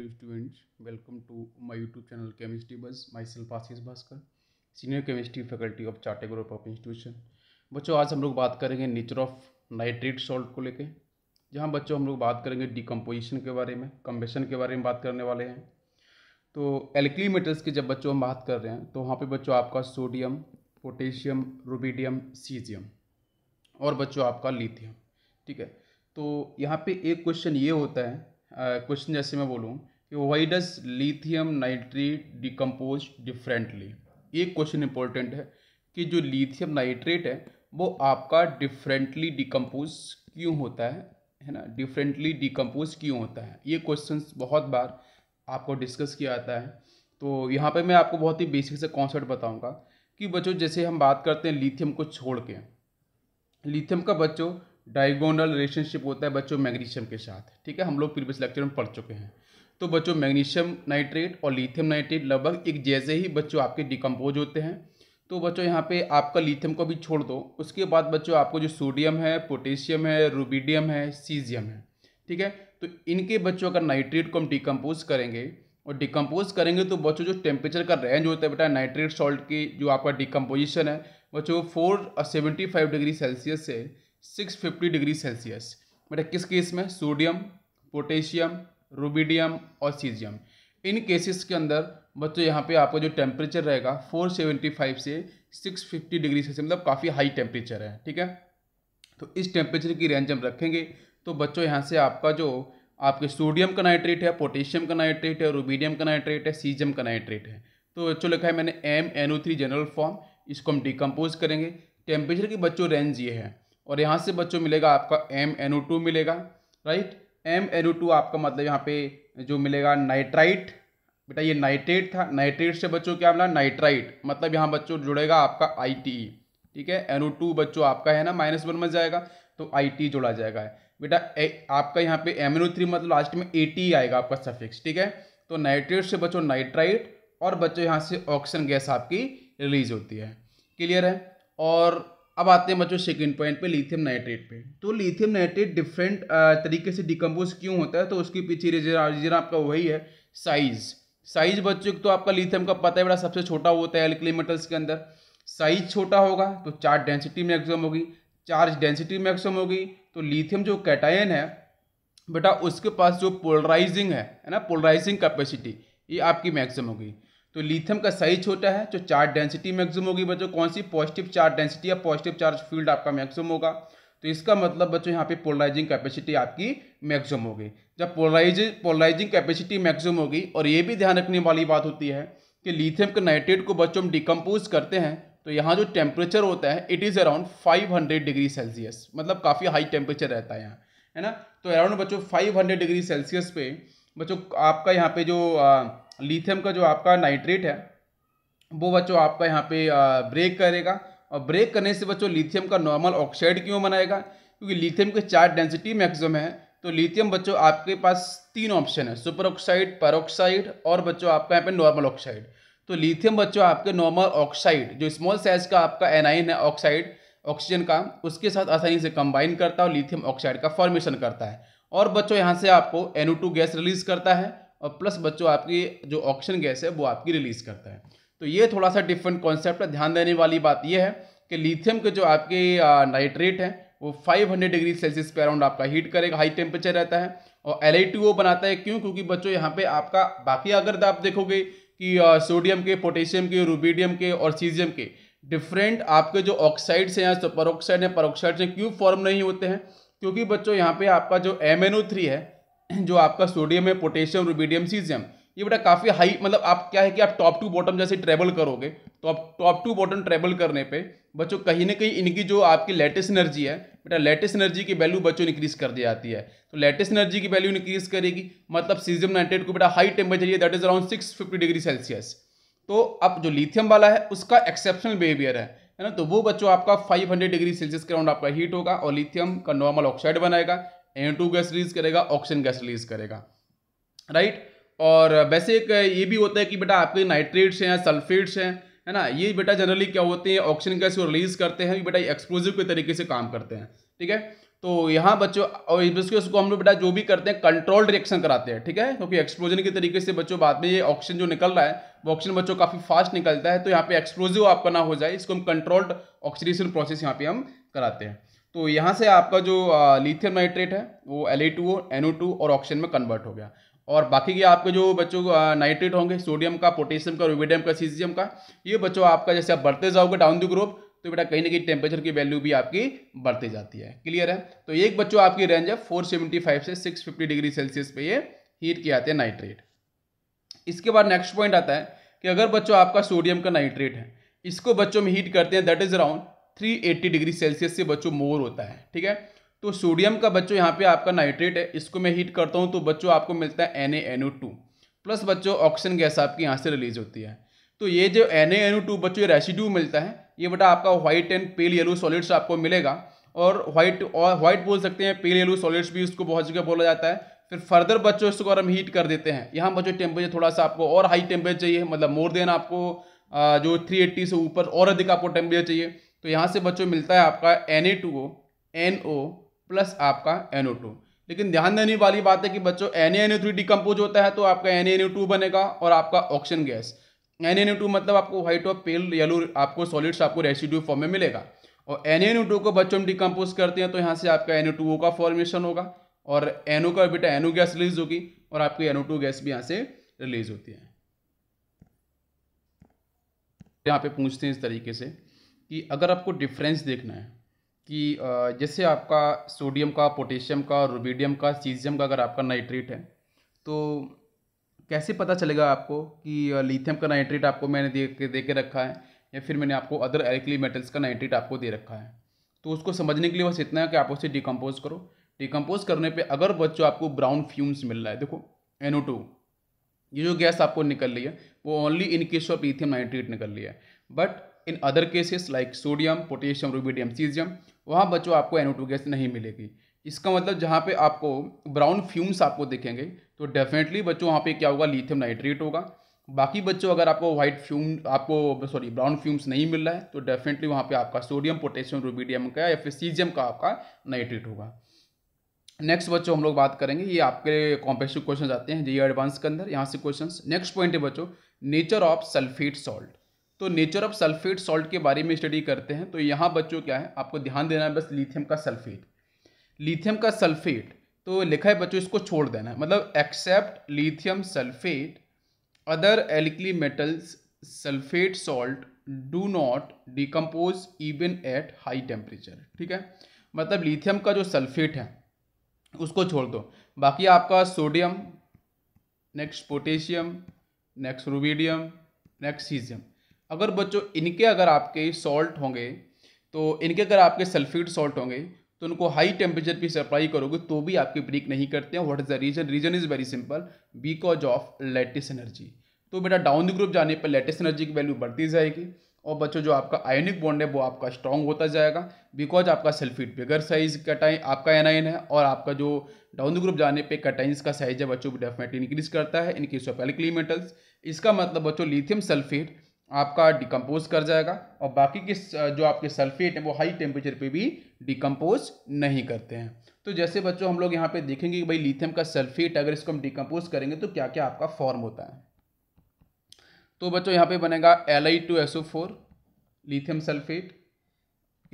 Students welcome to my YouTube channel chemistry बस myself Ashish Bhaskar senior chemistry faculty of चार्टे group of institution बच्चों आज हम लोग बात करेंगे नेचर ऑफ नाइट्रेट सॉल्ट को लेके जहां बच्चों हम लोग बात करेंगे डिकम्पोजिशन के बारे में कम्बेशन के बारे में बात करने वाले हैं तो एल्क्मीटर्स की जब बच्चों हम बात कर रहे हैं तो वहाँ पर बच्चों आपका सोडियम पोटेशियम रूबीडियम सीजियम और बच्चों आपका लिथियम ठीक है तो यहाँ पे एक क्वेश्चन ये होता है क्वेश्चन जैसे मैं बोलूँ कि why does lithium nitrate decompose differently एक क्वेश्चन इंपॉर्टेंट है कि जो लीथियम नाइट्रेट है वो आपका डिफरेंटली डिकम्पोज क्यों होता है है ना डिफरेंटली डिकम्पोज क्यों होता है ये क्वेश्चन बहुत बार आपको डिस्कस किया जाता है तो यहाँ पे मैं आपको बहुत ही बेसिक से कॉन्सेप्ट बताऊँगा कि बच्चों जैसे हम बात करते हैं लिथियम को छोड़ के लिथियम का बच्चों डायगोनल रिलेशनशिप होता है बच्चों मैग्नीशियम के साथ ठीक है हम लोग प्रीवियस लेक्चर में पढ़ चुके हैं तो बच्चों मैग्नीशियम नाइट्रेट और लिथियम नाइट्रेट लगभग एक जैसे ही बच्चों आपके डिकम्पोज होते हैं तो बच्चों यहाँ पे आपका लिथियम को भी छोड़ दो उसके बाद बच्चों आपको जो सोडियम है पोटेशियम है रूबीडियम है सीजियम है ठीक है तो इनके बच्चों का नाइट्रेट को हम डिकम्पोज करेंगे और डिकम्पोज करेंगे तो बच्चों जो टेम्परेचर का रेंज होता है बेटा नाइट्रेट सॉल्ट की जो आपका डिकम्पोजिशन है बच्चों four seventy five degree Celsius से सिक्स फिफ्टी डिग्री सेल्सियस बेटा मतलब किस केस में सोडियम पोटेशियम रूबीडियम और सीजियम इन केसेस के अंदर बच्चों यहाँ पे आपका जो टेम्परेचर रहेगा फोर सेवेंटी फाइव से सिक्स फिफ्टी डिग्री सेल्सियस मतलब काफ़ी हाई टेम्परेचर है ठीक है तो इस टेम्परेचर की रेंज हम रखेंगे तो बच्चों यहाँ से आपका जो आपके सोडियम का नाइट्रेट है पोटेशियम का नाइट्रेट है रूबीडियम का नाइट्रेट है सीजियम का नाइट्रेट है तो बच्चों लिखा है मैंने M N O three general form इसको हम डिकम्पोज करेंगे टेम्परेचर की बच्चों रेंज ये है और यहाँ से बच्चों मिलेगा आपका एम एन ओ टू मिलेगा right M N O two आपका मतलब यहाँ पे जो मिलेगा नाइट्राइट बेटा ये नाइट्रेट था नाइट्रेट से बच्चों क्या मिला नाइट्राइट मतलब यहाँ बच्चों जुड़ेगा आपका आई टी ई ठीक है एन ओ टू बच्चों आपका है ना माइनस वन में जाएगा तो आई टी e जोड़ा जाएगा बेटा आपका यहाँ पे एम एन ओ थ्री मतलब लास्ट में ए टी e आएगा आपका सफिक्स ठीक है तो नाइट्रेट से बच्चों नाइट्राइट और बच्चों यहाँ से ऑक्सीजन गैस आपकी रिलीज होती है क्लियर है और अब आते हैं बच्चों सेकेंड पॉइंट पे लिथियम नाइट्रेट पे तो लिथियम नाइट्रेट डिफरेंट तरीके से डिकम्पोज क्यों होता है तो उसके पीछे रीजन आपका वही है साइज साइज बच्चों तो आपका लिथियम का पता है बड़ा सबसे छोटा होता है एल्कली मेटल्स के अंदर साइज छोटा होगा तो चार्ज डेंसिटी मैक्सिमम होगी चार्ज डेंसिटी मैक्सिमम होगी तो लिथियम जो कैटायन है बेटा उसके पास जो पोलराइजिंग है है ना पोलराइजिंग कैपेसिटी ये आपकी मैक्सिमम होगी तो लिथियम का साइज छोटा है जो चार्ज डेंसिटी मैक्सिमम होगी बच्चों कौन सी पॉजिटिव चार्ज डेंसिटी या पॉजिटिव चार्ज फील्ड आपका मैक्सिमम होगा तो इसका मतलब बच्चों यहाँ पे पोलराइजिंग कैपेसिटी आपकी मैक्सिमम होगी जब पोलराइज पोलराइजिंग कैपेसिटी मैक्सिमम होगी और ये भी ध्यान रखने वाली बात होती है कि लिथियम के नाइट्रेट को बच्चों हम डिकम्पोज करते हैं तो यहाँ जो टेम्परेचर होता है it is around hundred degree Celsius मतलब काफ़ी हाई टेम्परेचर रहता है यहाँ है ना तो अराउंड बच्चों हंड्रेड डिग्री सेल्सियस पे बच्चों आपका यहाँ पे जो आ, लिथियम का जो आपका नाइट्रेट है वो बच्चों आपका यहाँ पे ब्रेक करेगा और ब्रेक करने से बच्चों लिथियम का नॉर्मल ऑक्साइड क्यों बनाएगा क्योंकि लिथियम के चार डेंसिटी मैक्सिमम है तो लिथियम बच्चों आपके पास तीन ऑप्शन है सुपर ऑक्साइड पैरोक्साइड और बच्चों आपका यहाँ पे नॉर्मल ऑक्साइड तो लिथियम बच्चों आपके नॉर्मल ऑक्साइड जो स्मॉल साइज का आपका एनाइन है ऑक्साइड ऑक्सीजन का उसके साथ आसानी से कंबाइन करता है और लिथियम ऑक्साइड का फॉर्मेशन करता है और बच्चों यहाँ से आपको एनू गैस रिलीज करता है और प्लस बच्चों आपकी जो ऑक्शन गैस है वो आपकी रिलीज़ करता है तो ये थोड़ा सा डिफरेंट कॉन्सेप्ट है ध्यान देने वाली बात यह है कि लिथियम के जो आपके नाइट्रेट हैं वो 500 डिग्री सेल्सियस पे अराउंड आपका हीट करेगा हाई टेम्परेचर रहता है और एल बनाता है क्यों क्योंकि बच्चों यहाँ पे आपका बाकी अगर आप देखोगे कि सोडियम के पोटेशियम के रूबीडियम के और सीजियम के डिफरेंट आपके जो ऑक्साइड्स हैं या परोक्साइड हैं परोक्साइड्स हैं क्यों फॉर्म नहीं होते हैं क्योंकि बच्चों यहाँ पे आपका जो एम है जो आपका सोडियम है पोटेशियम रूबीडियम सीजियम ये बेटा काफ़ी हाई मतलब आप क्या है कि आप टॉप टू बॉटम जैसे ट्रेवल करोगे तो आप टॉप टू बॉटम ट्रेवल करने पे बच्चों कहीं ना कहीं इनकी जो आपकी लेटेस्ट एनर्जी है बेटा लेटेस्ट एनर्जी की वैल्यू बच्चों इंक्रीज कर दी जाती है तो लेटेस्ट एनर्जी की वैल्यू इंक्रीज करेगी मतलब सीजियम नाइट्रेट को बेटा हाई टेम्परेचर ये that is around six fifty degree Celsius तो अब जो लिथियम वाला है उसका एक्सेप्शनल बिहेवियर है है ना तो वो बच्चों आपका 500 डिग्री सेल्सियस के अराउंड आपका हीट होगा और लिथियम का नॉर्मल ऑक्साइड बनाएगा एन टू गैस रिलीज करेगा ऑक्सीजन गैस रिलीज करेगा राइट और वैसे एक ये भी होता है कि बेटा आपके नाइट्रेट्स हैं सल्फेट्स हैं है ना ये बेटा जनरली क्या होते हैं ऑक्सीजन गैस को रिलीज करते हैं बेटा एक्सप्लोजिव के तरीके से काम करते हैं ठीक है तो यहाँ बच्चों और इसके उसको हम लोग बेटा जो भी करते हैं कंट्रोल्ड रिएक्शन कराते हैं ठीक है क्योंकि एक्सप्लोजन के तरीके से बच्चों बाद में ये ऑक्सीजन जो निकल रहा है वो ऑक्सीजन बच्चों काफ़ी फास्ट निकलता है तो यहाँ पे एक्सप्लोजिव आपका ना हो जाए इसको हम कंट्रोल्ड ऑक्सीडेशन प्रोसेस यहाँ पे हम कराते हैं तो यहाँ से आपका जो लिथियम नाइट्रेट है वो एल टू और ऑक्सीजन में कन्वर्ट हो गया और बाकी के आपके जो बच्चों नाइट्रेट होंगे सोडियम का पोटेशियम का रिविडियम का सीजियम का ये बच्चों आपका जैसे आप बढ़ते जाओगे डाउन द ग्रोप तो बेटा कहीं ना कहीं टेम्परेचर की वैल्यू भी आपकी बढ़ती जाती है क्लियर है तो एक बच्चों आपकी रेंज है फाइव से फिफ्टी डिग्री सेल्सियस पे ये हीट किया आते हैं नाइट्रेट इसके बाद नेक्स्ट पॉइंट आता है कि अगर बच्चों आपका सोडियम का नाइट्रेट है इसको बच्चों में हीट करते हैं that is around 380 degree Celsius से बच्चों मोर होता है ठीक है तो सोडियम का बच्चों यहाँ पे आपका नाइट्रेट है इसको मैं हीट करता हूँ तो बच्चों आपको मिलता है एन प्लस बच्चों ऑक्सीजन गैस आपकी यहाँ से रिलीज होती है तो ये जो एन बच्चों रेसिड्यू मिलता है ये बेटा आपका white and pale yellow solids आपको मिलेगा और व्हाइट और व्हाइट बोल सकते हैं पेल येलो सॉलिड्स भी उसको बहुत जगह बोला जाता है फिर फर्दर बच्चों इसको अगर हम हीट कर देते हैं यहाँ बच्चों टेम्परेचर थोड़ा सा आपको और हाई टेम्परेचर चाहिए मतलब मोर देन आपको जो 380 से ऊपर और अधिक आपको टेम्परेचर चाहिए तो यहाँ से बच्चों मिलता है आपका एन ए टू प्लस आपका एन टू लेकिन ध्यान देने वाली बात है कि बच्चों एन एन डिकम्पोज होता है तो आपका एन एन बनेगा और आपका oxygen gas N N two मतलब आपको व्हाइट और पेल येलो आपको सॉलिड्स आपको रेसिड्यू फॉर्म में मिलेगा और एन एन टू को बच्चों हम डिकम्पोज करते हैं तो यहाँ से आपका एन टू ओ का फॉर्मेशन होगा और एनओ का बेटा एनओ गैस रिलीज होगी और आपकी एनओ टू गैस भी यहाँ से रिलीज होती है यहाँ पे पूछते हैं इस तरीके से कि अगर आपको डिफरेंस देखना है कि जैसे आपका सोडियम का पोटेशियम का रुबीडियम का सीजियम का अगर आपका नाइट्रेट है तो कैसे पता चलेगा आपको कि लिथियम का नाइट्रेट आपको मैंने दे के दे के रखा है या फिर मैंने आपको अदर एल्कली मेटल्स का नाइट्रेट आपको दे रखा है तो उसको समझने के लिए बस इतना है कि आप उसे डिकम्पोज करो डिकम्पोज करने पर अगर बच्चों आपको ब्राउन फ्यूम्स मिल रहा है देखो एनो टू ये जो गैस आपको निकल रही है वो only in case of lithium nitrate निकल रही है but in other cases like sodium potassium rubidium caesium वहाँ बच्चों आपको एन टू गैस नहीं मिलेगी इसका मतलब जहाँ पे आपको ब्राउन फ्यूम्स आपको देखेंगे तो डेफिनेटली बच्चों वहाँ पे क्या होगा लिथियम नाइट्रेट होगा बाकी बच्चों अगर आपको वाइट फ्यूम आपको सॉरी ब्राउन फ्यूम्स नहीं मिल रहा है तो डेफिनेटली वहाँ पे आपका सोडियम पोटेशियम रूबीडियम का या फिर सीजियम का आपका नाइट्रेट होगा नेक्स्ट बच्चों हम लोग बात करेंगे ये आपके कॉम्पेटिव क्वेश्चन आते हैं जी एडवांस के अंदर यहाँ से क्वेश्चन नेक्स्ट पॉइंट है बच्चों नेचर ऑफ सल्फेट सॉल्ट तो नेचर ऑफ सल्फेट सॉल्ट के बारे में स्टडी करते हैं तो यहाँ बच्चों क्या है आपको ध्यान देना है बस लिथियम का सल्फेट लिथियम का सल्फेट तो लिखा है बच्चों इसको छोड़ देना है मतलब except lithium sulphate other alkali metals sulphate salt do not decompose even at high temperature ठीक है मतलब लिथियम का जो सल्फेट है उसको छोड़ दो बाकी आपका sodium next potassium next rubidium next caesium अगर बच्चों इनके अगर आपके सॉल्ट होंगे तो इनके अगर आपके सल्फेट सॉल्ट होंगे तो उनको हाई टेम्परेचर पर सप्लाई करोगे तो भी आपके ब्रेक नहीं करते हैं what is the reason reason is very simple because of lattice energy तो बेटा डाउन द ग्रुप जाने पर लेटेस्ट एनर्जी की वैल्यू बढ़ती जाएगी और बच्चों जो आपका आयोनिक बॉन्ड है वो आपका स्ट्रॉन्ग होता जाएगा बिकॉज आपका सल्फेट बिगर साइज कटाइन आपका एनाइन है और आपका जो डाउन द ग्रुप जाने पर कटाइंस का साइज है बच्चों डेफिनेटली इंक्रीज करता है इनकेस ऑफ एल्कली मेटल्स इसका मतलब बच्चों लिथियम सल्फेट आपका डिकम्पोज कर जाएगा और बाकी के जो आपके सल्फेट हैं वो हाई टेम्परेचर पे भी डिकम्पोज नहीं करते हैं तो जैसे बच्चों हम लोग यहाँ पे देखेंगे कि भाई लिथियम का सल्फेट अगर इसको हम डिकम्पोज करेंगे तो क्या क्या आपका फॉर्म होता है तो बच्चों यहाँ पे बनेगा L I two S O four lithium sulphate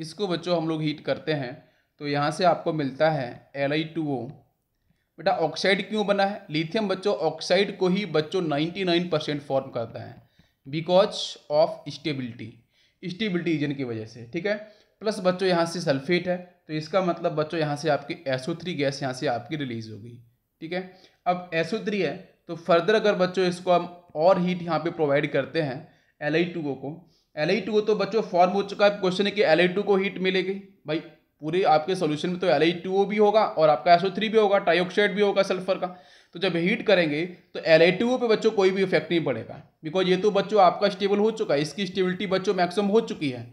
इसको बच्चों हम लोग हीट करते हैं तो यहाँ से आपको मिलता है एल आई टू ओ बेटा ऑक्साइड क्यों बना है लिथियम बच्चों ऑक्साइड को ही बच्चों नाइन परसेंट फॉर्म करता है because of stability stability reason की वजह से ठीक है प्लस बच्चों यहाँ से सल्फेट है तो इसका मतलब बच्चों यहाँ से आपकी एसओ थ्री गैस यहाँ से आपकी रिलीज होगी ठीक है अब एसओ थ्री है तो फर्दर अगर बच्चों इसको हम और हीट यहाँ पे प्रोवाइड करते हैं एल आई टू को एल आई टू तो बच्चों फॉर्म हो चुका है क्वेश्चन है कि एल आई टू को हीट मिलेगी भाई पूरे आपके सोल्यूशन में तो एल आई टू भी होगा और आपका एसओ थ्री भी होगा ट्राइऑक्साइड भी होगा सल्फर का तो जब हीट करेंगे तो एल पे बच्चों कोई भी इफेक्ट नहीं पड़ेगा बिकॉज ये तो बच्चों आपका स्टेबल हो चुका है इसकी स्टेबिलिटी बच्चों मैक्सिमम हो चुकी है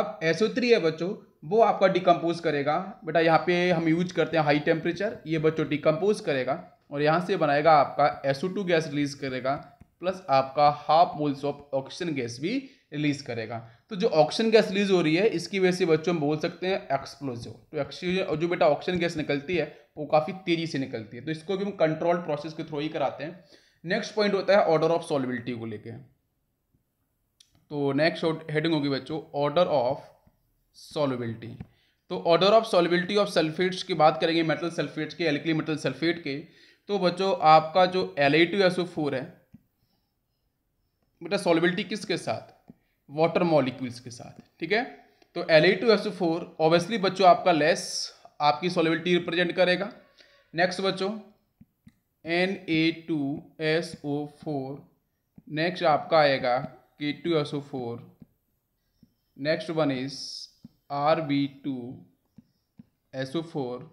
अब एसओ थ्री है बच्चों वो आपका डिकम्पोज करेगा बेटा यहाँ पे हम यूज करते हैं हाई टेम्परेचर ये बच्चों डिकम्पोज करेगा और यहाँ से बनाएगा आपका एसओ टू गैस रिलीज करेगा प्लस आपका half moles of oxygen gas भी रिलीज करेगा तो जो ऑक्सीजन गैस रिलीज हो रही है इसकी वजह से बच्चों हम बोल सकते हैं एक्सप्लोजिव तो ऑक्सीजन जो बेटा ऑक्सीजन गैस निकलती है वो काफ़ी तेज़ी से निकलती है तो इसको भी हम कंट्रोल प्रोसेस के थ्रू ही कराते हैं नेक्स्ट पॉइंट होता है ऑर्डर ऑफ सॉलिबिलिटी को लेके तो नेक्स्ट हेडिंग होगी बच्चों ऑर्डर ऑफ सॉलिबिलिटी तो order of solubility of sulphates की बात करेंगे मेटल सल्फेट्स के एल्कली मेटल सल्फेट के तो बच्चों आपका जो L I two S O four है बेटा मतलब सॉलिबिलिटी किसके साथ वाटर मॉलिक्यूल्स के साथ ठीक है तो L I two S O four obviously बच्चों आपका लेस आपकी सॉलिबिलिटी रिप्रेजेंट करेगा नेक्स्ट बच्चों N A two S O four next आपका आएगा K two S O four next one is R B two S O four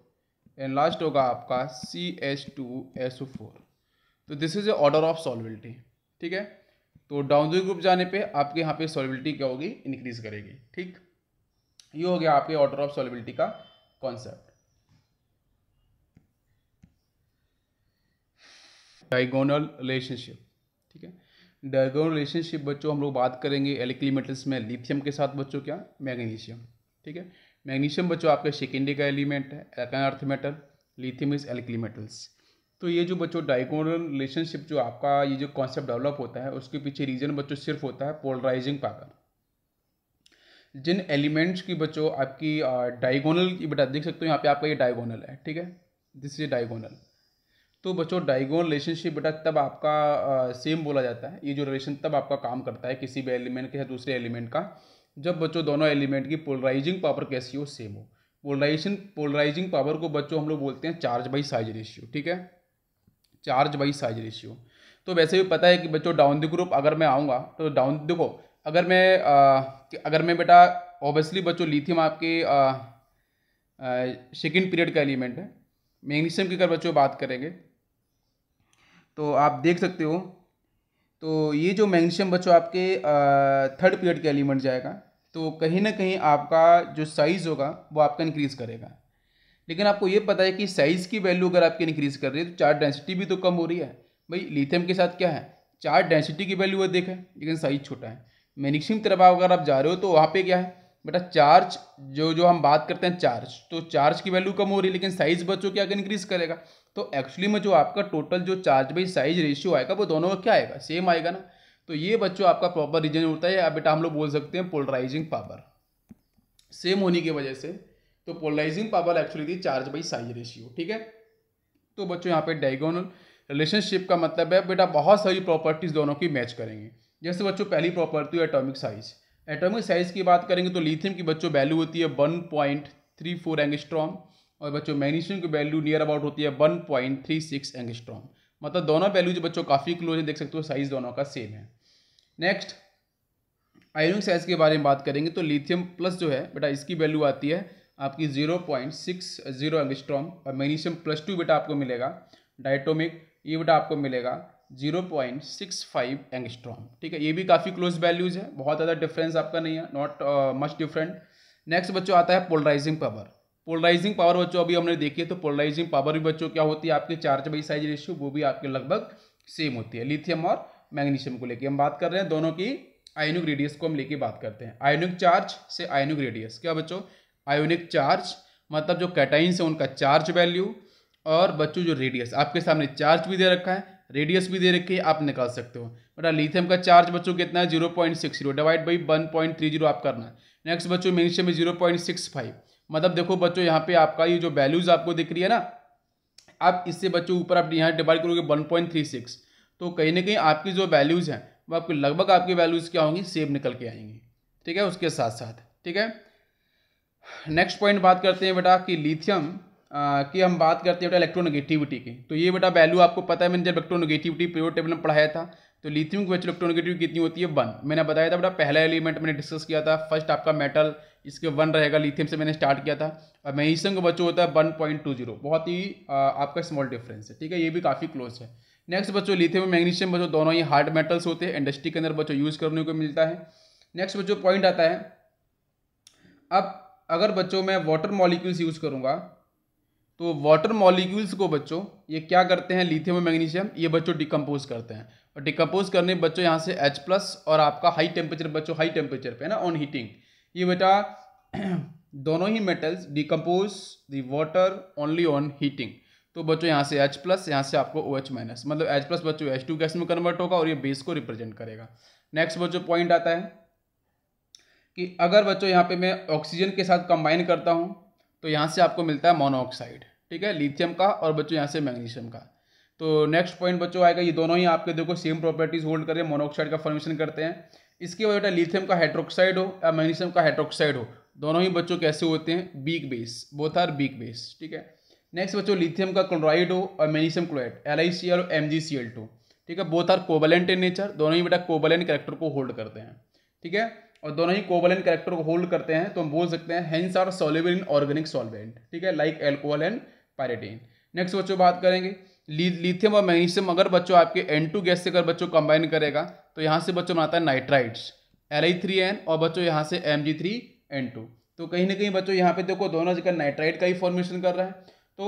and last होगा आपका C H two S O four तो this is a order of solubility ठीक है तो डाउनजो group जाने पे आपके यहाँ पे सॉलिबिलिटी क्या होगी इंक्रीज करेगी ठीक ये हो गया आपके ऑर्डर ऑफ सॉलिबिलिटी का concept. डायगोनल रिलेशनशिप ठीक है डायगोनल रिलेशनशिप बच्चों हम लोग बात करेंगे एलिकली मेटल्स में लिथियम के साथ बच्चों क्या मैग्नीशियम ठीक है मैग्नीशियम बच्चों आपका सेकेंडरी का एलिमेंट है earth metal lithium is alkali metals तो ये जो बच्चों डायगोनल रिलेशनशिप जो आपका ये जो कॉन्सेप्ट डेवलप होता है उसके पीछे रीजन बच्चों सिर्फ होता है पोलराइजिंग पावर जिन एलिमेंट्स की बच्चों आपकी डायगोनल की बेटा देख सकते हो यहाँ पे आपका ये डायगोनल है ठीक है दिस इज डायगोनल तो बच्चों डायगोनल रिलेशनशिप बेटा तब आपका सेम बोला जाता है ये जो रिलेशन तब आपका काम करता है किसी भी एलिमेंट के साथ दूसरे एलिमेंट का जब बच्चों दोनों एलिमेंट की पोलराइजिंग पावर कैसी हो सेम हो पोलराइजेशन पोलराइजिंग पावर को बच्चों हम लोग बोलते हैं चार्ज बाई साइज रेशियो ठीक है चार्ज बाई साइज रेशियो तो वैसे भी पता है कि बच्चों डाउन द ग्रुप अगर मैं आऊँगा तो डाउन देखो अगर मैं आ, अगर मैं बेटा ऑब्वियसली बच्चों लिथियम आपके सेकेंड पीरियड का एलिमेंट है मैग्नीशियम की अगर बच्चों बात करेंगे तो आप देख सकते हो तो ये जो मैग्नीशियम बच्चों आपके थर्ड पीरियड का एलिमेंट जाएगा तो कहीं ना कहीं आपका जो साइज़ होगा वो आपका इंक्रीज़ करेगा लेकिन आपको ये पता है कि साइज़ की वैल्यू अगर आपकी इंक्रीज़ कर रही है तो चार्ज डेंसिटी भी तो कम हो रही है भाई लिथियम के साथ क्या है चार्ज डेंसिटी की वैल्यू वह देखें लेकिन साइज़ छोटा है मैनिक्सिम तरफ अगर आप जा रहे हो तो वहाँ पे क्या है बेटा चार्ज जो जो हम बात करते हैं चार्ज तो चार्ज की वैल्यू कम हो रही है लेकिन साइज बच्चों क्या इंक्रीज करेगा तो एक्चुअली में जो आपका टोटल जो चार्ज बाई साइज रेशियो आएगा वो दोनों का क्या आएगा सेम आएगा ना तो ये बच्चों आपका प्रॉपर रीजन होता है बेटा हम लोग बोल सकते हैं पोलराइजिंग पावर सेम होने की वजह से तो पोलराइजिंग पावर एक्चुअली थी चार्ज बाई साइज रेशियो ठीक है तो बच्चों यहाँ पे डायगोनल रिलेशनशिप का मतलब है बेटा बहुत सारी प्रॉपर्टीज़ दोनों की मैच करेंगे जैसे बच्चों पहली property atomic size atomic size की बात करेंगे तो लिथियम की बच्चों वैल्यू होती है one point three four angstrom और बच्चों मैग्नीशियम की वैल्यू नियर अबाउट होती है one point three six angstrom मतलब दोनों वैल्यू जो बच्चों काफ़ी क्लोज है देख सकते हो साइज दोनों का सेम है नेक्स्ट आयोनिक साइज के बारे में बात करेंगे तो लिथियम प्लस जो है बेटा इसकी वैल्यू आती है आपकी zero point six zero angstrom और मैग्नीशियम प्लस टू बेटा आपको मिलेगा डाइटोमिक ये बेटा आपको मिलेगा zero point six five angstrom ठीक है ये भी काफ़ी क्लोज वैल्यूज़ है बहुत ज़्यादा डिफरेंस आपका नहीं है नॉट मच डिफरेंट नेक्स्ट बच्चों आता है पोलराइजिंग पावर पोलराइजिंग पावर बच्चों अभी हमने देखी है तो पोलराइजिंग पावर भी बच्चों क्या होती है आपके चार्ज बाई साइज रेशियो वो भी आपके लगभग सेम होती है लिथियम और मैग्नीशियम को लेके हम बात कर रहे हैं दोनों की आयोनिक रेडियस को हम लेके बात करते हैं आयोनिक चार्ज से आयोनिक रेडियस क्या बच्चों आयोनिक चार्ज मतलब जो कैटाइंस है उनका चार्ज वैल्यू और बच्चों जो रेडियस आपके सामने चार्ज भी दे रखा है रेडियस भी दे रखी है आप निकाल सकते हो बेटा लिथियम का चार्ज बच्चों कितना है zero point six zero divide by one point three zero आप करना है नेक्स्ट बच्चों मैग्नीशियम में जीरो पॉइंट सिक्स फाइव मतलब देखो बच्चों यहाँ पे आपका ये जो वैल्यूज़ आपको दिख रही है ना आप इससे बच्चों ऊपर आप यहाँ डिवाइड करोगे वन पॉइंट थ्री सिक्स तो कहीं ना कहीं आपकी जो वैल्यूज़ हैं वो आपके लगभग आपकी वैल्यूज़ क्या होंगी सेम निकल के आएंगी ठीक है उसके साथ साथ ठीक है नेक्स्ट पॉइंट बात करते हैं बेटा कि लिथियम कि हम बात करते हैं बेटा इलेक्ट्रोनेगेटिविटी की तो ये बेटा वैल्यू आपको पता है मैंने जब इलेक्ट्रोनेगेटिविटी पीरियड टेबल में पढ़ाया था तो लिथियम की वैल्यू इलेक्ट्रोनेगेटिविटी कितनी होती है वन मैंने बताया था बेटा पहला एलिमेंट मैंने डिस्कस किया था फर्स्ट आपका मेटल इसके वन रहेगा लिथियम से मैंने स्टार्ट किया था और मैसन का बच्चों होता है वन पॉइंट टू जीरो बहुत ही आ, आपका स्मॉल डिफरेंस है ठीक है ये भी काफ़ी क्लोज है नेक्स्ट बच्चों लिथियम और मैग्नीशियम बच्चों दोनों ही हार्ड मेटल्स होते हैं इंडस्ट्री के अंदर बच्चों यूज़ करने को मिलता है नेक्स्ट बच्चों पॉइंट आता है अब अगर बच्चों मैं वाटर मॉलिक्यूल्स यूज़ करूँगा तो वाटर मॉलिक्यूल्स को बच्चों ये क्या करते हैं लिथियम और मैग्नीशियम ये बच्चों डिकम्पोज करते हैं और डिकम्पोज करने बच्चों यहाँ से H प्लस और आपका हाई टेम्परेचर बच्चों हाई टेम्परेचर पे है ना ऑन हीटिंग ये बेटा दोनों ही metals decompose the water only on heating तो बच्चों यहाँ से एच प्लस यहाँ से आपको ओ OH माइनस मतलब एच प्लस बच्चों एच टू गैस में कन्वर्ट होगा और ये बेस को रिप्रेजेंट करेगा नेक्स्ट बच्चों पॉइंट आता है कि अगर बच्चों यहाँ पे मैं ऑक्सीजन के साथ कंबाइन करता हूँ तो यहाँ से आपको मिलता है मोनोऑक्साइड ठीक है लिथियम का और बच्चों यहाँ से मैग्नीशियम का तो नेक्स्ट पॉइंट बच्चों आएगा ये दोनों ही आपके देखो सेम प्रॉपर्टीज होल्ड कर रहे हैं मोनोऑक्साइड का फॉर्मेशन करते हैं इसके वजह लिथियम का हाइड्रोक्साइड हो या मैग्नीशियम का हाइड्रोक्साइड हो दोनों ही बच्चों कैसे होते हैं weak base both are weak base ठीक है नेक्स्ट बच्चों लिथियम का क्लोराइड हो और magnesium chloride L I C L और M G C L two ठीक है both are covalent in nature दोनों ही बेटा कोबलेंट करेक्टर को होल्ड करते हैं ठीक है और दोनों ही कोवलेंट करेक्टर को होल्ड करते हैं तो हम बोल सकते हैं hence are soluble in organic solvent ठीक है like alcohol and pyridine next बच्चों बात करेंगे लिथियम और मैग्नीशियम अगर बच्चों आपके एन टू गैस से अगर बच्चों कंबाइन करेगा तो यहाँ से बच्चों बनाता है nitrides L I three N और बच्चों यहाँ से M G three N two तो कहीं ना कहीं बच्चों यहाँ पे देखो दोनों जगह नाइट्राइड का ही फॉर्मेशन कर रहा है तो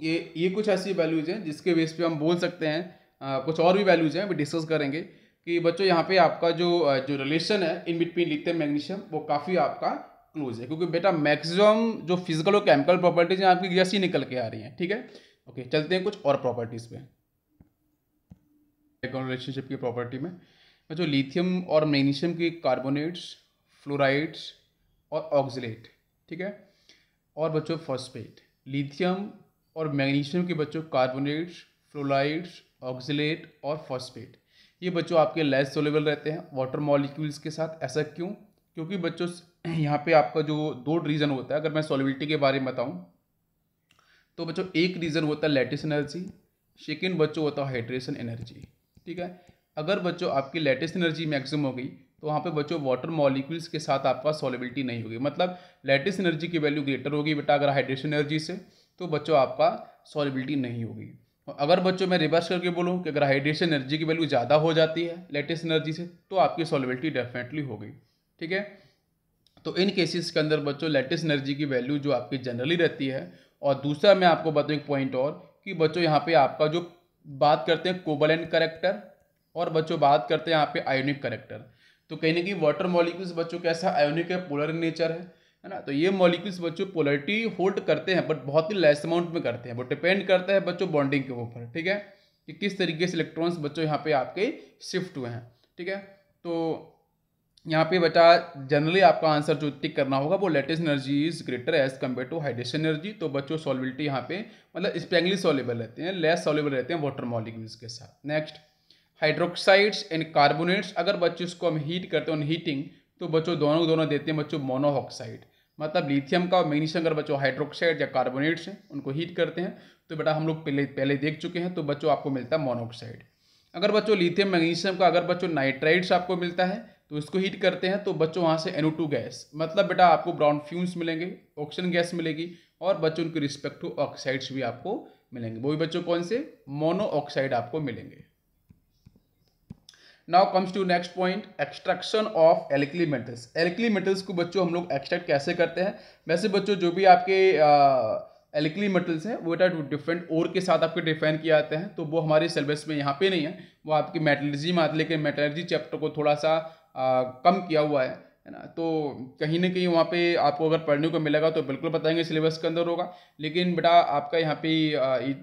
ये ये कुछ ऐसी वैल्यूज़ हैं जिसके बेस पे हम बोल सकते हैं आ, कुछ और भी वैल्यूज़ हैं अभी डिस्कस करेंगे कि बच्चों यहाँ पे आपका जो जो रिलेशन है इन बिटवीन लिथियम मैग्नीशियम वो काफ़ी आपका क्लोज है क्योंकि बेटा मैक्सिमम जो फिजिकल और केमिकल प्रॉपर्टीज हैं आपकी गैस ही निकल के आ रही हैं ठीक है ओके चलते हैं कुछ और प्रॉपर्टीज़ पे रिलेशनशिप की प्रॉपर्टी में बच्चों लिथियम और मैग्नीशियम की कार्बोनेट्स फ्लोराइड्स और ऑक्जिलेट ठीक है और बच्चों फॉस्फेट लिथियम और मैग्नीशियम के बच्चों कार्बोनेट्स फ्लोराइड्स ऑक्जिलेट और फॉस्फेट ये बच्चों आपके लेस सोलेबल रहते हैं वाटर मॉलिक्यूल्स के साथ ऐसा क्यों क्योंकि बच्चों यहाँ पे आपका जो दो रीज़न होता है अगर मैं सॉलिबिलिटी के बारे में बताऊँ तो बच्चों एक रीज़न होता है लेटेस्ट एनर्जी सेकेंड बच्चों होता है हाइड्रेशन एनर्जी ठीक है अगर बच्चों आपकी लेटेस्ट एनर्जी मैक्सिमम हो गई तो वहाँ पे बच्चों वाटर मॉलिक्यूल्स के साथ आपका सॉलिबिलिटी नहीं होगी मतलब लेटेस्ट एनर्जी की वैल्यू ग्रेटर होगी बेटा अगर हाइड्रेशन एनर्जी से तो बच्चों आपका सॉलिबिलिटी नहीं होगी अगर बच्चों मैं रिवर्स करके बोलूँ कि अगर हाइड्रेशन एनर्जी की वैल्यू ज़्यादा हो जाती है लेटेस्ट एनर्जी से तो आपकी सॉलिबिलिटी डेफिनेटली हो गई ठीक है तो इन केसेस के अंदर बच्चों लेटेस्ट एनर्जी की वैल्यू जो आपकी जनरली रहती है और दूसरा मैं आपको बताऊँ एक पॉइंट और कि बच्चों यहाँ पे आपका जो बात करते हैं कोबलेंट करेक्टर और बच्चों बात करते हैं यहाँ पे आयोनिक करेक्टर तो कहने की वाटर मॉलिक्यूल्स बच्चों कैसा आयोनिक है पोलर नेचर है है ना तो ये मॉलिक्यूल्स बच्चों पोलरिटी होल्ड करते हैं बट बहुत ही लेस अमाउंट में करते हैं वो डिपेंड करता है बच्चों बॉन्डिंग के ऊपर ठीक है कि किस तरीके से इलेक्ट्रॉन्स बच्चों यहाँ पे आपके शिफ्ट हुए हैं ठीक है तो यहाँ पे बच्चा जनरली आपका आंसर जो टिक करना होगा वो lattice energy is greater as compare to hydration energy तो बच्चों सॉलिबिलिटी यहाँ पे मतलब स्पेंगली सॉलेबल रहते हैं लेस सॉलेबल रहते हैं वाटर मॉलिक्यूल्स के साथ नेक्स्ट हाइड्रोक्साइड्स एंड कार्बोनेट्स अगर बच्चे इसको हम हीट करते हैं ऑन हीटिंग तो बच्चों दोनों दोनों देते हैं बच्चों मोनोऑक्साइड मतलब लिथियम का और मैग्नीशियम अगर बच्चों हाइड्रोक्साइड या कार्बोनेट्स हैं उनको हीट करते हैं तो बेटा हम लोग पहले पहले देख चुके हैं तो बच्चों आपको मिलता है मोनोक्साइड अगर बच्चों लिथियम मैग्नीशियम का अगर बच्चों नाइट्राइड्स आपको मिलता है तो इसको हीट करते हैं तो बच्चों वहाँ से एनो गैस मतलब बेटा आपको ब्राउन फ्यूम्स मिलेंगे ऑक्सीजन गैस मिलेगी और बच्चों उनके रिस्पेक्टिव ऑक्साइड्स भी आपको मिलेंगे वो भी बच्चों कौन से मोनो आपको मिलेंगे now comes to next point extraction of alkali metals alkali metals को बच्चों हम लोग एक्सट्रैक्ट कैसे करते हैं वैसे बच्चों जो भी आपके एलिकली मेटल्स हैं वो बेटा डिफरेंट और के साथ आपके डिफाइन किया जाते हैं तो वो हमारे सिलेबस में यहाँ पे नहीं है वो आपकी मेटलर्जी में आते लेकिन मेटलर्जी चैप्टर को थोड़ा सा आ, कम किया हुआ है है ना तो कहीं ना कहीं वहाँ पे आपको अगर पढ़ने को मिलेगा तो बिल्कुल बताएंगे सिलेबस के अंदर होगा लेकिन बेटा आपका यहाँ पे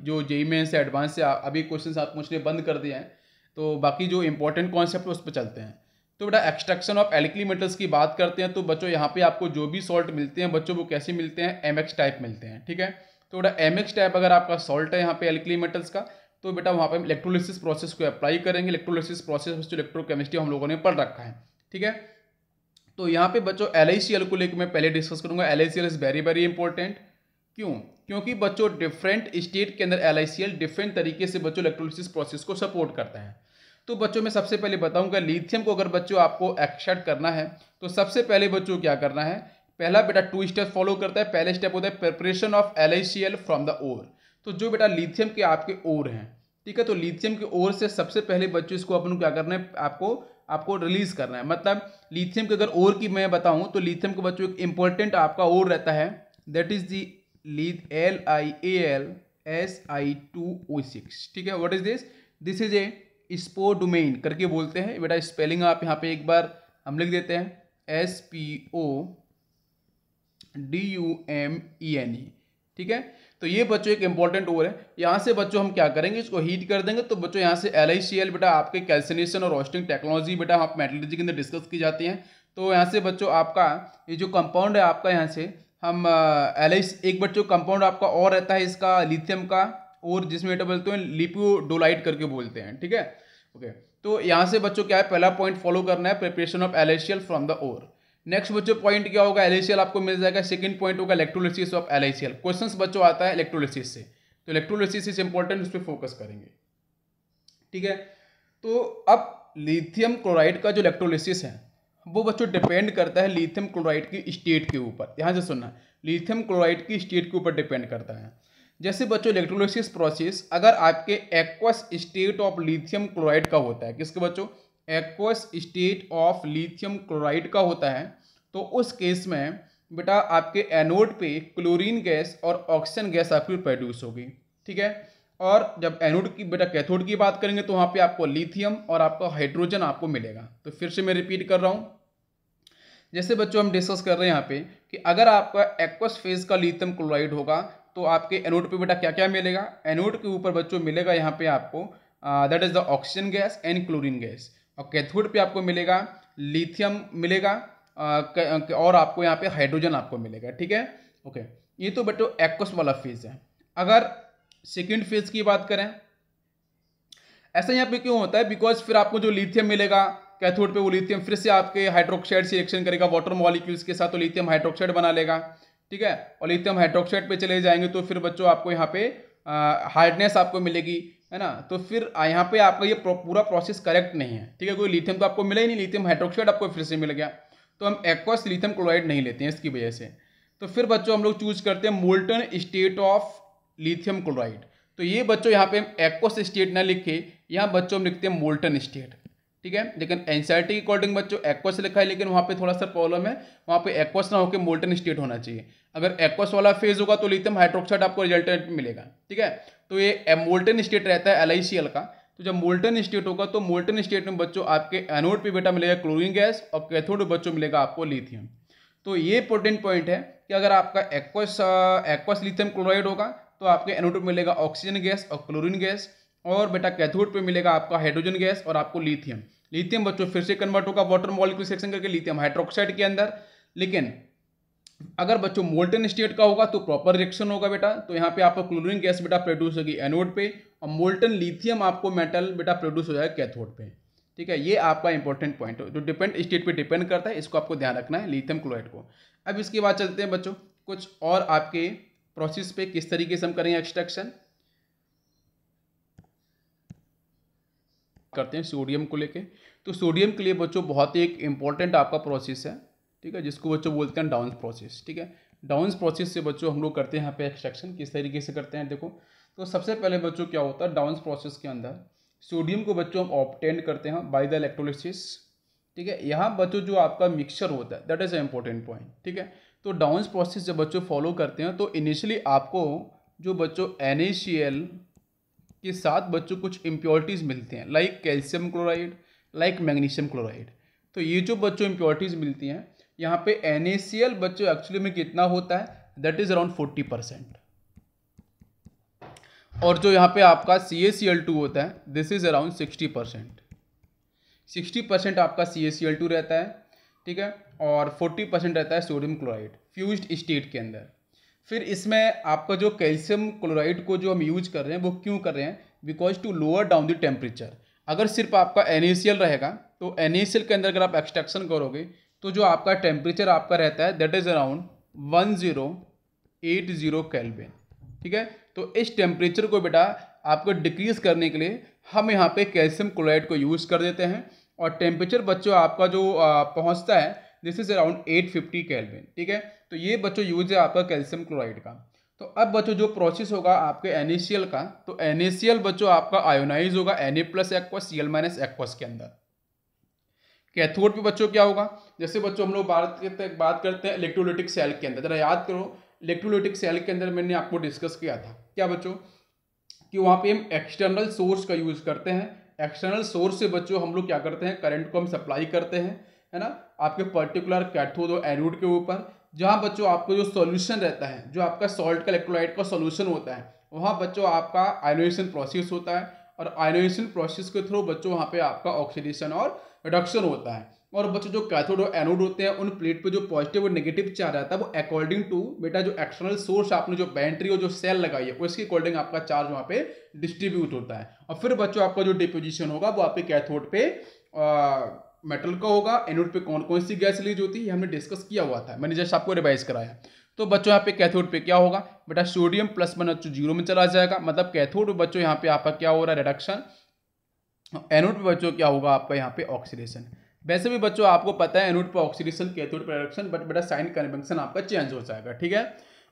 जो जेई में से एडवांस से अभी क्वेश्चन आप पूछने बंद कर दिए हैं तो बाकी जो इंपॉर्टेंट कॉन्सेप्ट उस पर चलते हैं तो बेटा एक्सट्रैक्शन ऑफ एल्कली मेटल्स की बात करते हैं तो बच्चों यहाँ पे आपको जो भी सॉल्ट मिलते हैं बच्चों वो कैसे मिलते हैं एम टाइप मिलते हैं ठीक है तो बेटा एम टाइप अगर आपका सॉल्ट है यहाँ पे एल्कली मेटल्स का तो बेटा वहाँ पे इलेक्ट्रोलिसिस प्रोसेस को अप्लाई करेंगे इलेक्ट्रोलिसिस प्रोसेस जो इलेक्ट्रोकेमिस्ट्री हम लोगों ने पढ़ रखा है ठीक है तो यहाँ पे बच्चों एल को लेकर मैं पहले डिस्कस करूँगा L is very very important क्यों क्योंकि बच्चों डिफरेंट स्टेट के अंदर एल डिफरेंट तरीके से बच्चों इलेक्ट्रोलिसिस प्रोसेस को सपोर्ट करता है तो बच्चों मैं सबसे पहले बताऊंगा लिथियम को अगर बच्चों आपको एक्सेट करना है तो सबसे पहले बच्चों क्या करना है पहला बेटा टू स्टेप फॉलो करता है पहले स्टेप होता है preparation of L from the ore तो जो बेटा लिथियम के आपके ओर हैं ठीक है तो लिथियम के ओर से सबसे पहले बच्चों इसको अपन क्या करना है आपको आपको रिलीज़ करना है मतलब लिथियम के अगर ओर की मैं बताऊँ तो लिथियम के बच्चों एक इंपॉर्टेंट आपका ओर रहता है that is the lith L I A L S I two O six ठीक है what is this this is a spodumene करके बोलते हैं बेटा स्पेलिंग आप यहाँ पे एक बार हम लिख देते हैं S P O D U M E N E ठीक है तो ये बच्चों एक इंपॉर्टेंट ओवर है यहाँ से बच्चों हम क्या करेंगे इसको हीट कर देंगे तो बच्चों यहाँ से एल आई सी एल बेटा आपके कैल्सिनेशन और रोस्टिंग टेक्नोलॉजी बेटा आप मेटलर्जी के अंदर डिस्कस की जाती हैं तो यहाँ से बच्चों आपका ये जो कंपाउंड है आपका यहाँ से हम एल आई एक बच्चों कंपाउंड आपका और रहता है इसका लिथियम का और जिसमें बेटा बोलते हैं लिपियोडोलाइट करके बोलते हैं ठीक है ओके तो यहाँ से बच्चों क्या है पहला पॉइंट फॉलो करना है preparation of LiCl from the ore next बच्चों पॉइंट क्या होगा एलेशियल आपको मिल जाएगा सेकंड पॉइंट होगा इलेक्ट्रोलिसिस ऑफ एलेशियल क्वेश्चन बच्चों आता है इलेक्ट्रोलिसिस से तो इलेक्ट्रोलिसिस इज इंपॉर्टेंट उस पर फोकस करेंगे ठीक है तो अब लिथियम क्लोराइड का जो इलेक्ट्रोलिसिस है वो बच्चों डिपेंड करता है लिथियम क्लोराइड की स्टेट के ऊपर यहाँ से सुनना लिथियम क्लोराइड की स्टेट के ऊपर डिपेंड करता है जैसे बच्चों इलेक्ट्रोलिसिस प्रोसेस अगर आपके aqueous state of lithium chloride का होता है किसके बच्चों aqueous state of lithium chloride का होता है तो उस केस में बेटा आपके एनोड पे क्लोरीन गैस और ऑक्सीजन गैस आपकी प्रोड्यूस होगी ठीक है और जब एनोड की बेटा कैथोड की बात करेंगे तो वहाँ पे आपको लिथियम और आपका हाइड्रोजन आपको मिलेगा तो फिर से मैं रिपीट कर रहा हूँ जैसे बच्चों हम डिस्कस कर रहे हैं यहाँ पे कि अगर आपका एक्वस फेज का लिथियम क्लोराइड होगा तो आपके एनोड पे बेटा क्या क्या मिलेगा एनोड के ऊपर बच्चों मिलेगा यहाँ पे आपको that is the oxygen gas and chlorine gas और कैथोड पे आपको मिलेगा लिथियम मिलेगा और आपको यहाँ पे हाइड्रोजन आपको मिलेगा ठीक है ओके ये तो बेटो एक्वस वाला फेज है अगर सेकेंड फेज की बात करें ऐसा यहाँ पे क्यों होता है बिकॉज फिर आपको जो लिथियम मिलेगा कैथोड पे वो लिथियम फिर से आपके हाइड्रोक्साइड से रिएक्शन करेगा वाटर मॉलिक्यूल्स के साथ तो लिथियम हाइड्रोक्साइड बना लेगा ठीक है और लिथियम हाइड्रोक्साइड पे चले जाएंगे तो फिर बच्चों आपको यहाँ पे हार्डनेस आपको मिलेगी है ना तो फिर यहाँ पे आपका ये पूरा प्रोसेस करेक्ट नहीं है ठीक है कोई लिथियम तो आपको मिला ही नहीं लिथियम हाइड्रोक्साइड आपको फिर से मिल गया तो हम एक्वस लिथियम क्लोराइड नहीं लेते हैं इसकी वजह से तो फिर बच्चों हम लोग चूज करते हैं molten state of lithium chloride तो ये बच्चों यहाँ पे हम एक्वस स्टेट ना लिखे यहाँ बच्चों हम लिखते हैं मोल्टन स्टेट ठीक है लेकिन एनसीआरटी के अकॉर्डिंग बच्चों एक्वस लिखा है लेकिन वहाँ पे थोड़ा सा प्रॉब्लम है वहाँ पे एक्वस ना होकर मोल्टन स्टेट होना चाहिए अगर एक्वस वाला फेज होगा तो लिथियम हाइड्रोक्साइड आपको रिजल्टेंट मिलेगा ठीक है तो ये मोल्टन स्टेट रहता है एल का तो जब मोल्टन स्टेट होगा तो मोल्टन स्टेट में बच्चों आपके एनोड पे बेटा मिलेगा क्लोरिन गैस और कैथोड में बच्चों मिलेगा आपको लिथियम तो ये इंपॉर्टेंट पॉइंट है कि अगर आपका एक्वस एक्वस लिथियम क्लोराइड होगा तो आपके एनोड पर मिलेगा ऑक्सीजन गैस और क्लोरीन गैस और बेटा कैथोड पे मिलेगा आपका हाइड्रोजन गैस और आपको लिथियम लिथियम बच्चों फिर से कन्वर्ट होगा वाटर मॉलिक्यूल सेक्शन करके लिथियम हाइड्रोक्साइड के अंदर लेकिन अगर बच्चों मोल्टन स्टेट का होगा तो प्रॉपर रिएक्शन होगा बेटा तो यहाँ पे आपको क्लोरीन गैस बेटा प्रोड्यूस होगी एनोड पे और मोल्टन लिथियम आपको मेटल बेटा प्रोड्यूस हो जाएगा कैथोड पे ठीक है ये आपका इंपॉर्टेंट पॉइंट जो डिपेंड स्टेट पे डिपेंड करता है इसको आपको ध्यान रखना है लिथियम क्लोराइड को अब इसके बाद चलते हैं बच्चों कुछ और आपके प्रोसेस पे किस तरीके से हम करेंगे एक्सट्रैक्शन करते हैं सोडियम को लेके तो सोडियम के लिए बच्चों बहुत ही एक इम्पॉर्टेंट आपका प्रोसेस है ठीक है जिसको बच्चों बोलते हैं डाउन्स प्रोसेस ठीक है डाउन्स प्रोसेस से बच्चों हम लोग करते हैं यहाँ पे एक्सट्रैक्शन किस तरीके से करते हैं देखो तो सबसे पहले बच्चों क्या होता है डाउन्स प्रोसेस के अंदर सोडियम को बच्चों हम ऑप्टेंड करते हैं बाई द इलेक्ट्रोलिसिस ठीक है यहाँ बच्चों जो आपका मिक्सचर होता है that is a important point ठीक है तो डाउन्स प्रोसेस जब बच्चों फॉलो करते हैं तो इनिशियली आपको जो बच्चों एन के साथ बच्चों को कुछ इम्प्योरिटीज़ मिलते हैं like calcium chloride like magnesium chloride तो ये जो बच्चों इम्प्योरिटीज़ मिलती हैं यहाँ पे एन बच्चों एक्चुअली में कितना होता है that is around forty percent और जो यहाँ पे आपका सी ए सी एल टू होता है this is around sixty percent sixty percent आपका C A C L to रहता है ठीक है और फोर्टी परसेंट रहता है सोडियम क्लोराइड फ्यूज स्टेट के अंदर फिर इसमें आपका जो कैल्शियम क्लोराइड को जो हम यूज कर रहे हैं वो क्यों कर रहे हैं because to lower down the temperature अगर सिर्फ आपका एन रहेगा तो एन के अंदर अगर आप एक्सट्रैक्शन करोगे तो जो आपका टेम्परेचर आपका रहता है that is around one zero eight zero kelvin ठीक है तो इस टेम्परेचर को बेटा आपको डिक्रीज़ करने के लिए हम यहाँ पे कैल्शियम क्लोराइड को यूज़ कर देते हैं और टेम्परेचर बच्चों आपका जो पहुँचता है दिस इज अराउंड 850 केल्विन ठीक है तो ये बच्चों यूज है आपका कैल्शियम क्लोराइड का तो अब बच्चों जो प्रोसेस होगा आपके एन का तो एन बच्चों आपका आयोनाइज होगा N A plus aqueous C L minus aqueous के अंदर कैथोड पे बच्चों क्या होगा जैसे बच्चों हम लोग बात करते हैं बात करते हैं इलेक्ट्रोलिटिक सेल के अंदर जरा याद करो इलेक्ट्रोलिटिक सेल के अंदर मैंने आपको डिस्कस किया था क्या बच्चों कि वहाँ पे हम एक्सटर्नल सोर्स का यूज़ करते हैं एक्सटर्नल सोर्स से बच्चों हम लोग क्या करते हैं करंट को हम सप्लाई करते हैं है ना आपके पर्टिकुलर कैथोड और एनोड के ऊपर जहाँ बच्चों आपको जो सोल्यूशन रहता है जो आपका सॉल्ट का इलेक्ट्रोलाइट का सोल्यूशन होता है वहाँ बच्चों आपका आयोनाइजेशन प्रोसेस होता है और आयोनाइजेशन प्रोसेस के थ्रू बच्चों वहाँ पे आपका ऑक्सीडेशन और रिडक्शन होता है और बच्चों जो कैथोड और एनोड होते हैं उन प्लेट पे जो पॉजिटिव और नेगेटिव चार्ज आता है वो अकॉर्डिंग टू बेटा जो एक्सटर्नल सोर्स आपने जो बैटरी और जो सेल लगाई है उसके अकॉर्डिंग आपका चार्ज वहाँ पे डिस्ट्रीब्यूट होता है और फिर बच्चों आपका जो डिपोजिशन होगा वो आपके कैथोड पे आ, मेटल का होगा एनोड पे कौन कौन सी गैस रिलीज होती है हमने डिस्कस किया हुआ था मैंने जैसे आपको रिवाइज कराया तो बच्चों यहाँ पे कैथोड पे क्या होगा बेटा sodium plus one H zero में चला जाएगा मतलब कैथोड बच्चों यहाँ पे आपका क्या हो रहा है रिडक्शन एनोड पे बच्चों क्या होगा आपका यहाँ पे ऑक्सीडेशन वैसे भी बच्चों आपको पता है एनोड पर ऑक्सीडेशन कैथोड पर रिडक्शन बट बेटा साइन कन्वेंशन आपका चेंज हो जाएगा ठीक है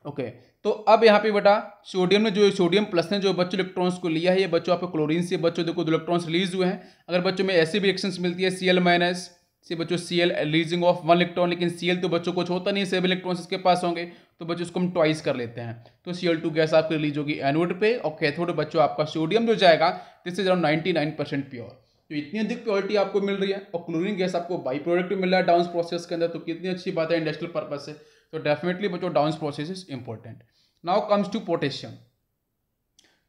ओके तो अब यहाँ पे बेटा सोडियम ने जो सोडियम प्लस ने जो बच्चों इलेक्ट्रॉन्स को लिया है ये बच्चों आपको क्लोरीन से बच्चों देखो इलेक्ट्रॉन्स रिलीज हुए हैं अगर बच्चों में ऐसी भी रिएक्शंस मिलती है सी एल माइनस से बच्चों C L releasing of one electron लेकिन सी एल तो बच्चों कुछ होता नहीं है सेवन इलेक्ट्रॉन्स इसके पास होंगे तो बच्चे उसको हम ट्वाइस कर लेते हैं तो सी एल टू गैस आपकी रिलीज होगी एनोड पे और कैथोड बच्चों आपका सोडियम जो जाएगा this is around ninety nine percent pure तो इतनी अधिक प्योरिटी आपको मिल रही है और क्लोरीन गैस आपको बाई प्रोडक्ट मिल रहा है डाउन प्रोसेस के अंदर तो कितनी अच्छी बात है इंडस्ट्रियल पर्पज से तो डेफिनेटली बच्चों Downs process is important now comes to potassium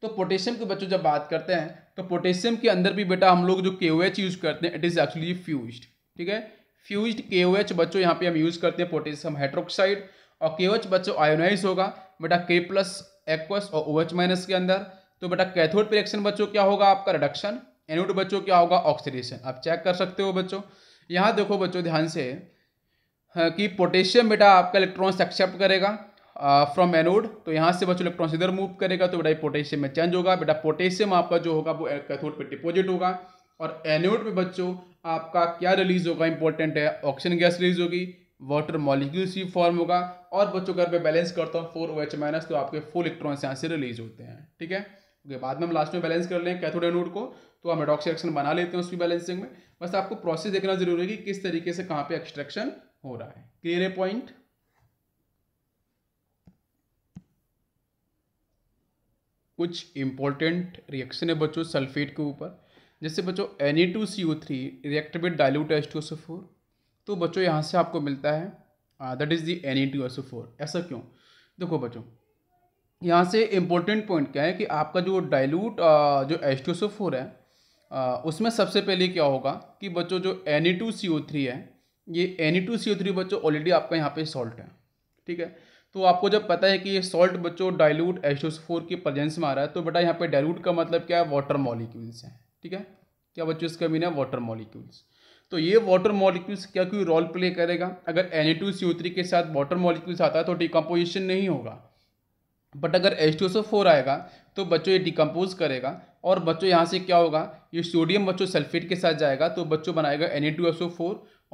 तो पोटेशियम के बच्चों जब बात करते हैं तो पोटेशियम के अंदर भी बेटा हम लोग जो के यूज़ करते हैं इट इज़ एक्चुअली फ्यूज ठीक है फ्यूज के बच्चों यहाँ पे हम यूज़ करते हैं पोटेशियम हाइड्रोक्साइड और के बच्चों आयोनाइज होगा बेटा के प्लस एक्वस और ओ OH माइनस के अंदर तो बेटा कैथोड रिएक्शन बच्चों क्या होगा आपका रिडक्शन एनोड बच्चों क्या होगा ऑक्सीडेशन आप चेक कर सकते हो बच्चों यहाँ देखो बच्चों ध्यान से हाँ, कि पोटेशियम बेटा आपका इलेक्ट्रॉन्स एक्सेप्ट करेगा फ्रॉम एनोड तो यहाँ से बच्चों इलेक्ट्रॉन इधर मूव करेगा तो बेटा पोटेशियम में चेंज होगा बेटा पोटेशियम आपका जो होगा वो कैथोड पे डिपोजिट होगा और एनोड में बच्चों आपका क्या रिलीज होगा इंपॉर्टेंट है ऑक्सीजन गैस रिलीज होगी वाटर मॉलिक्यूल्स भी फॉर्म होगा और बच्चों अगर मैं बैलेंस करता हूँ फोर ओ एच माइनस तो आपके फोर इलेक्ट्रॉन्स यहाँ से रिलीज होते हैं ठीक है ओके बाद में हम लास्ट में बैलेंस कर लें कैथोड एनोड को तो हम एडॉक्स एक्शन बना लेते हैं उसकी बैलेंसिंग में बस आपको प्रोसेस देखना जरूरी है कि किस तरीके से कहाँ पर एक्सट्रैक्शन हो रहा है क्लियर है पॉइंट कुछ इंपॉर्टेंट रिएक्शन है बच्चों सल्फेट के ऊपर जैसे बच्चों N E two C O three react with dilute H two O four तो बच्चों यहाँ से आपको मिलता है that is the N E two SO four ऐसा क्यों देखो बच्चों यहाँ से इम्पोर्टेंट पॉइंट क्या है कि आपका जो डाइल्यूट जो एच टू ओ फोर है आ, उसमें सबसे पहले क्या होगा कि बच्चों जो N E two C O three है ये N E two C O three बच्चों ऑलरेडी आपका यहाँ पे सॉल्ट है ठीक है तो आपको जब पता है कि ये सॉल्ट बच्चों डाइल्यूट फोर की प्रजेंस में आ रहा है तो बेटा यहाँ पे डाइल्यूट का मतलब क्या है वाटर मॉलिक्यूल्स हैं ठीक है क्या बच्चों इसका मीन है वाटर मॉलिक्यूल्स तो ये वाटर मॉलिक्यूल्स क्या कोई रोल प्ले करेगा अगर एन के साथ वाटर मॉलिक्यूल्स आता है तो डिकम्पोजिशन नहीं होगा बट अगर H2SO4 आएगा तो बच्चों ये डिकम्पोज करेगा और बच्चों यहाँ से क्या होगा ये सोडियम बच्चों सल्फेट के साथ जाएगा तो बच्चों बनाएगा एन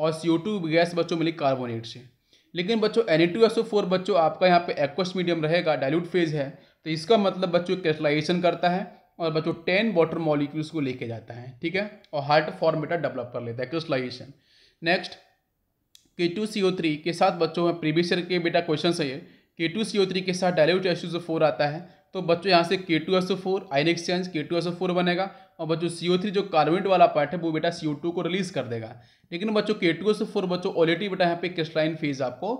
और सी गैस बच्चों मिली कार्बोनेट से लेकिन बच्चों एन बच्चों आपका यहाँ पे एक्वस मीडियम रहेगा डायल्यूट फेज है तो इसका मतलब बच्चों क्रिस्टलाइजेशन करता है और बच्चों टेन वाटर मॉलिक्यूल्स को लेके जाता है ठीक है और हार्ट फॉर्मेटा डेवलप कर लेता है crystallization next K two C O three के साथ बच्चों में प्रीवियस ईयर के बेटा क्वेश्चन है ये के टू सी ओ थ्री के साथ डायल्यूट एस फोर आता है तो बच्चों यहाँ से K two S O four ion exchange K two S O four बनेगा और बच्चों सी थ्री जो कार्बोनेट वाला पार्ट है वो बेटा सी टू को रिलीज कर देगा लेकिन बच्चों के टू से फोर बच्चों ऑलरेडी बेटा यहाँ पे क्रिस्टलाइन फेज आपको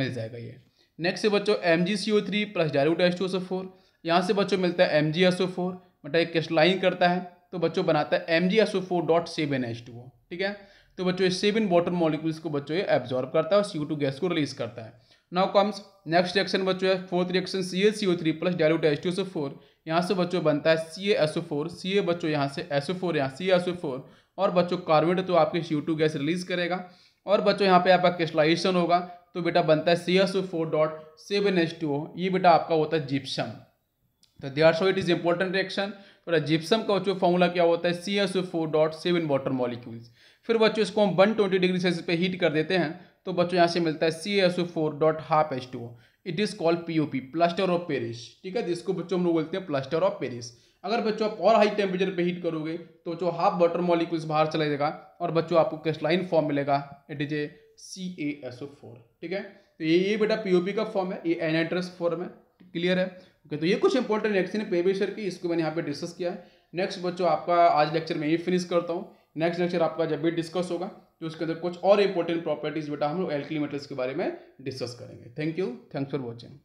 मिल जाएगा ये नेक्स्ट बच्चों M G C O three plus dilute S two से फोर यहाँ से बच्चों मिलता है M G S O four बेटा ये क्रिस्टलाइन करता है तो बच्चों बनाता है M G S O four dot seven H two ठीक है तो बच्चों सेवन वाटर मॉलिक्यूल्स को बच्चों ये एब्जॉर्ब करता है और सी टू गैस को रिलीज करता है नाउ कम्स नेक्स्ट रिएक्शन बच्चों है fourth reaction C L C O three plus dilute S two से फोर यहाँ से बच्चों बनता है सी एस ओ फोर सी ए बच्चों यहाँ से एस ओ फोर यहाँ सी एस ओ फोर और बच्चों कार्बेट तो आपके सी टू गैस रिलीज करेगा और बच्चों यहाँ पे आपका क्रिस्टलाइजेशन होगा तो बेटा बनता है C S O four dot seven H two O ये बेटा आपका होता है जिप्सम तो they are so it is important reaction और जिप्सम का बच्चों फॉर्मूला क्या होता है C S O four dot seven water molecules फिर बच्चों इसको हम वन ट्वेंटी डिग्री सेल्सियस पे हीट कर देते हैं तो बच्चों यहाँ से मिलता है C S O four dot half H two O it is called POP plaster of Paris ठीक है जिसको तो बच्चों हम लोग बोलते हैं प्लास्टर ऑफ पेरिस अगर बच्चों आप और हाई टेम्परेचर पे हीट करोगे तो बच्चों हाफ वाटर मॉलिक्यूल्स बाहर चला जाएगा और बच्चों आपको क्रिस्टलाइन फॉर्म मिलेगा it is a C A S O four ठीक है तो ये ये बेटा पीओपी का फॉर्म है ये एनाइट्रस फॉर्म है क्लियर है ओके तो ये कुछ इंपॉर्टेंट रिएक्शन है पेबेशर की इसको मैंने यहाँ पे डिस्कस किया है नेक्स्ट बच्चों आपका आज लेक्चर में ये फिनिश करता हूँ नेक्स्ट लेक्चर आपका जब भी डिस्कस होगा कि उसके अंदर कुछ और इंपॉर्टेंट प्रॉपर्टीज़ बेटा हम लोग एल्कली मेटल्स के बारे में डिस्कस करेंगे thank you thanks for watching